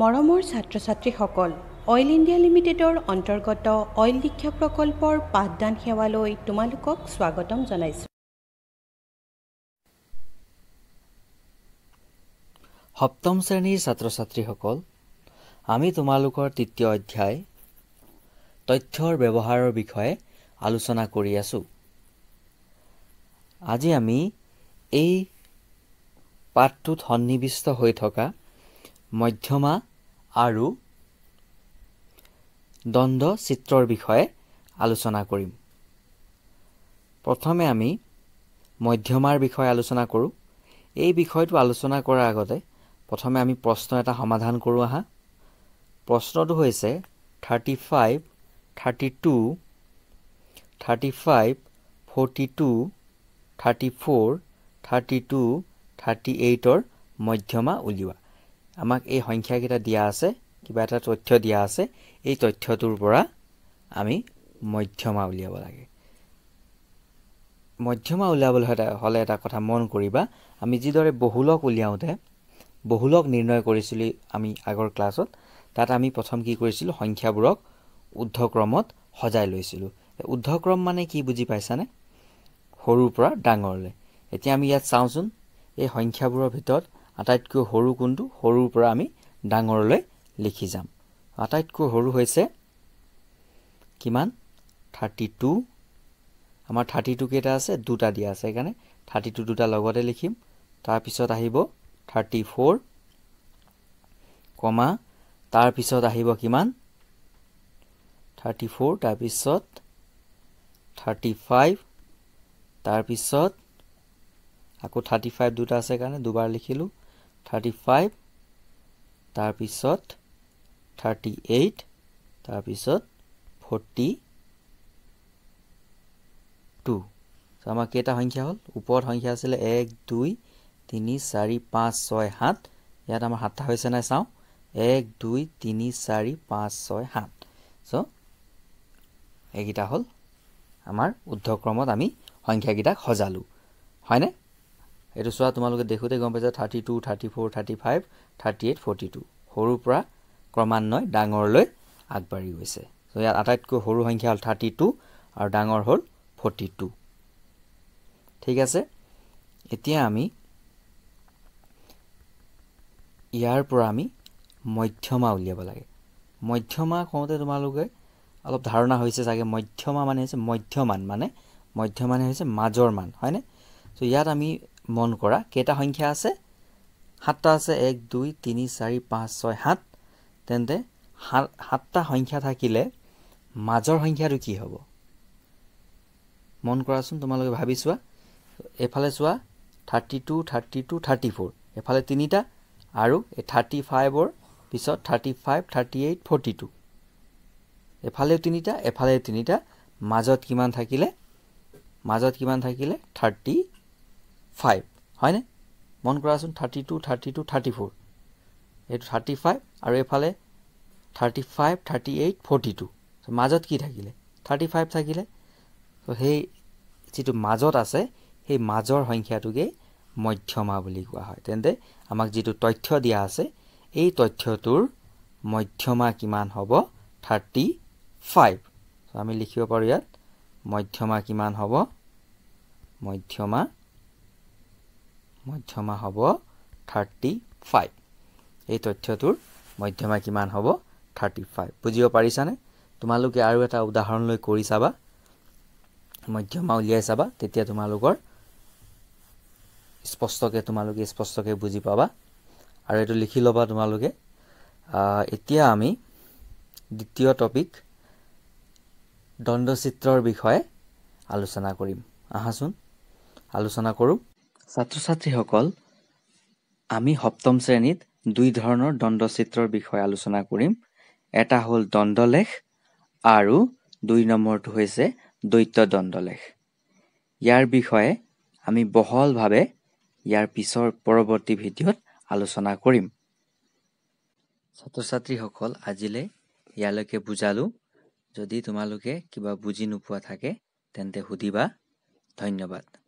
মৰমৰ ছাত্ৰ ছাত্ৰীসকল অইল ইণ্ডিয়া লিমিটেডৰ অন্তৰ্গত অইল দীক্ষা প্ৰকল্পৰ পাঠদান সেৱালৈ তোমালোকক স্বাগতম জনাইছোঁ সপ্তম শ্ৰেণীৰ ছাত্ৰ ছাত্ৰীসকল আমি তোমালোকৰ তৃতীয় অধ্যায় তথ্যৰ ব্যৱহাৰৰ বিষয়ে আলোচনা কৰি আছোঁ আজি আমি এই পাঠটোত সন্নিৱিষ্ট হৈ থকা মধ্যমা আৰু দণ্ড চিত্ৰৰ বিষয়ে আলোচনা কৰিম প্ৰথমে আমি মধ্যমাৰ বিষয়ে আলোচনা কৰোঁ এই বিষয়টো আলোচনা কৰাৰ আগতে প্ৰথমে আমি প্ৰশ্ন এটা সমাধান কৰোঁ আহা প্ৰশ্নটো হৈছে thirty five thirty two thirty five forty two thirty four thirty two থাৰ্টি এইটৰ মধ্যমা উলিওৱা আমাক এই সংখ্যাকেইটা দিয়া আছে কিবা এটা তথ্য দিয়া আছে এই তথ্যটোৰ পৰা আমি মধ্যমা উলিয়াব লাগে মধ্যমা উলিয়াবলৈ হ'লে এটা কথা মন কৰিবা আমি যিদৰে বহুলক উলিয়াওঁতে বহুলক নিৰ্ণয় কৰিছিলোঁ আমি আগৰ ক্লাছত তাত আমি প্ৰথম কি কৰিছিলোঁ সংখ্যাবোৰক উদ্ধক্ৰমত সজাই লৈছিলোঁ ঊৰ্ধক্ৰম মানে কি বুজি পাইছানে সৰুৰ পৰা ডাঙৰলৈ এতিয়া আমি ইয়াত চাওঁচোন এই সংখ্যাবোৰৰ ভিতৰত আটাইতকৈ সৰু কোনটো সৰুৰ পৰা আমি ডাঙৰলৈ লিখি যাম আটাইতকৈ সৰু হৈছে কিমান থাৰ্টি টু আমাৰ থাৰ্টি টু কেইটা আছে দুটা দিয়া আছে সেইকাৰণে থাৰ্টি টু দুটা লগতে লিখিম তাৰপিছত আহিব থাৰ্টি ফ'ৰ কমা তাৰপিছত আহিব কিমান থাৰ্টি ফ'ৰ তাৰপিছত থাৰ্টি ফাইভ তাৰপিছত আকৌ থাৰ্টি ফাইভ দুটা আছে কাৰণে দুবাৰ লিখিলোঁ থাৰ্টি ফাইভ তাৰপিছত থাৰ্টি এইট তাৰপিছত ফৰ্টি টু আমাৰ কেইটা সংখ্যা হ'ল ওপৰত সংখ্যা আছিলে এক দুই তিনি চাৰি পাঁচ ছয় সাত ইয়াত আমাৰ সাতটা হৈছে নাই চাওঁ এক দুই তিনি চাৰি পাঁচ ছয় সাত চ' এইকেইটা হ'ল আমাৰ উদ্ধক্ৰমত আমি সংখ্যাকেইটাক সজালোঁ হয়নে এইটো চোৱা তোমালোকে দেখোঁতে গম পাইছা thirty two thirty four thirty five thirty eight forty two সৰুৰ পৰা ক্ৰমান্বয়ে ডাঙৰলৈ আগবাঢ়ি গৈছে চ' ইয়াত আটাইতকৈ সৰু সংখ্যা হ'ল থাৰ্টি টু আৰু ডাঙৰ হ'ল ফৰ্টি টু ঠিক আছে এতিয়া আমি ইয়াৰ পৰা আমি মধ্যমা উলিয়াব লাগে মধ্যমা কওঁতে তোমালোকে অলপ ধাৰণা হৈছে চাগে মধ্যমা মানে হৈছে মধ্যমান মানে মধ্যমানে হৈছে মাজৰ মান হয়নে চ' ইয়াত আমি মন কৰা কেইটা সংখ্যা আছে সাতটা আছে এক দুই তিনি চাৰি পাঁচ ছয় সাত তেন্তে সাত সাতটা সংখ্যা থাকিলে মাজৰ সংখ্যাটো কি হ'ব মন কৰাচোন তোমালোকে ভাবি চোৱা এফালে চোৱা thirty two thirty two thirty four এফালে তিনিটা আৰু এই থাৰ্টি ফাইভৰ পিছত thirty five thirty eight forty two এফালেও তিনিটা এফালেও তিনিটা মাজত কিমান থাকিলে মাজত কিমান থাকিলে থাৰ্টি ফাইভ হয়নে মন কৰাচোন thirty two thirty two thirty four এইটো থাৰ্টি ফাইভ আৰু এইফালে thirty five thirty eight forty two মাজত কি থাকিলে থাৰ্টি ফাইভ থাকিলে ত' সেই যিটো মাজত আছে সেই মাজৰ সংখ্যাটোকেই মধ্যমা বুলি কোৱা হয় তেন্তে আমাক যিটো তথ্য দিয়া আছে এই তথ্যটোৰ মধ্যমা কিমান হ'ব থাৰ্টি ফাইভ আমি লিখিব পাৰোঁ ইয়াত মধ্যমা কিমান হ'ব মধ্যমা মধ্যমা হ'ব থাৰ্টি ফাইভ এই তথ্যটোৰ মধ্যমা কিমান হ'ব থাৰ্টি ফাইভ বুজিব পাৰিছানে তোমালোকে আৰু এটা উদাহৰণ লৈ কৰি চাবা মধ্যমা উলিয়াই চাবা তেতিয়া তোমালোকৰ স্পষ্টকৈ তোমালোকে স্পষ্টকৈ বুজি পাবা আৰু এইটো লিখি ল'বা তোমালোকে এতিয়া আমি দ্বিতীয় টপিক দণ্ডচিত্ৰৰ বিষয়ে আলোচনা কৰিম আহাচোন আলোচনা কৰোঁ ছাত্ৰ ছাত্ৰীসকল আমি সপ্তম শ্ৰেণীত দুই ধৰণৰ দণ্ডচিত্ৰৰ বিষয়ে আলোচনা কৰিম এটা হ'ল দণ্ডলেখ আৰু দুই নম্বৰটো হৈছে দ্বৈত্য দণ্ডলেখ ইয়াৰ বিষয়ে আমি বহলভাৱে ইয়াৰ পিছৰ পৰৱৰ্তী ভিডিঅ'ত আলোচনা কৰিম ছাত্ৰ ছাত্ৰীসকল আজিলৈ ইয়ালৈকে বুজালোঁ যদি তোমালোকে কিবা বুজি নোপোৱা থাকে তেন্তে সুধিবা ধন্যবাদ